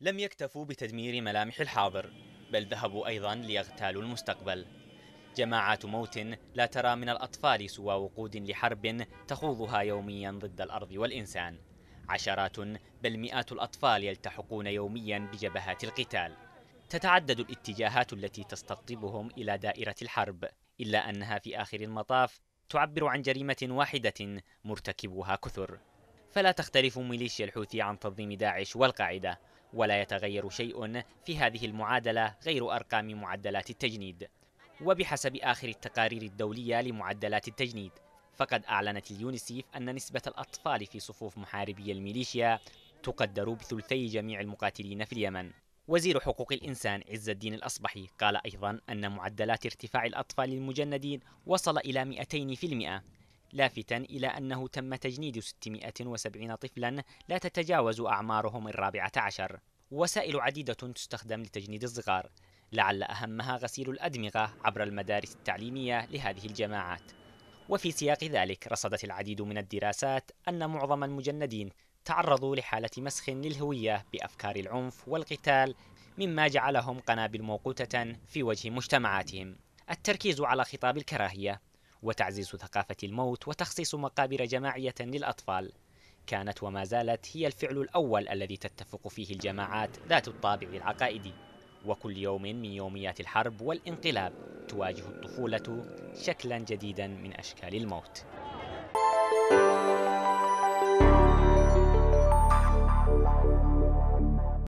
لم يكتفوا بتدمير ملامح الحاضر بل ذهبوا أيضا ليغتالوا المستقبل جماعات موت لا ترى من الأطفال سوى وقود لحرب تخوضها يوميا ضد الأرض والإنسان عشرات بل مئات الأطفال يلتحقون يوميا بجبهات القتال تتعدد الاتجاهات التي تستقطبهم إلى دائرة الحرب إلا أنها في آخر المطاف تعبر عن جريمة واحدة مرتكبها كثر فلا تختلف ميليشيا الحوثي عن تنظيم داعش والقاعدة ولا يتغير شيء في هذه المعادلة غير أرقام معدلات التجنيد وبحسب آخر التقارير الدولية لمعدلات التجنيد فقد أعلنت اليونيسيف أن نسبة الأطفال في صفوف محاربي الميليشيا تقدر بثلثي جميع المقاتلين في اليمن وزير حقوق الإنسان عز الدين الأصبحي قال أيضا أن معدلات ارتفاع الأطفال المجندين وصل إلى 200% لافتا إلى أنه تم تجنيد 670 طفلا لا تتجاوز أعمارهم الرابعة عشر وسائل عديدة تستخدم لتجنيد الصغار لعل أهمها غسيل الأدمغة عبر المدارس التعليمية لهذه الجماعات وفي سياق ذلك رصدت العديد من الدراسات أن معظم المجندين تعرضوا لحالة مسخ للهوية بأفكار العنف والقتال مما جعلهم قنابل موقوتة في وجه مجتمعاتهم التركيز على خطاب الكراهية وتعزيز ثقافة الموت وتخصيص مقابر جماعية للأطفال كانت وما زالت هي الفعل الأول الذي تتفق فيه الجماعات ذات الطابع العقائدي وكل يوم من يوميات الحرب والانقلاب تواجه الطفولة شكلا جديدا من أشكال الموت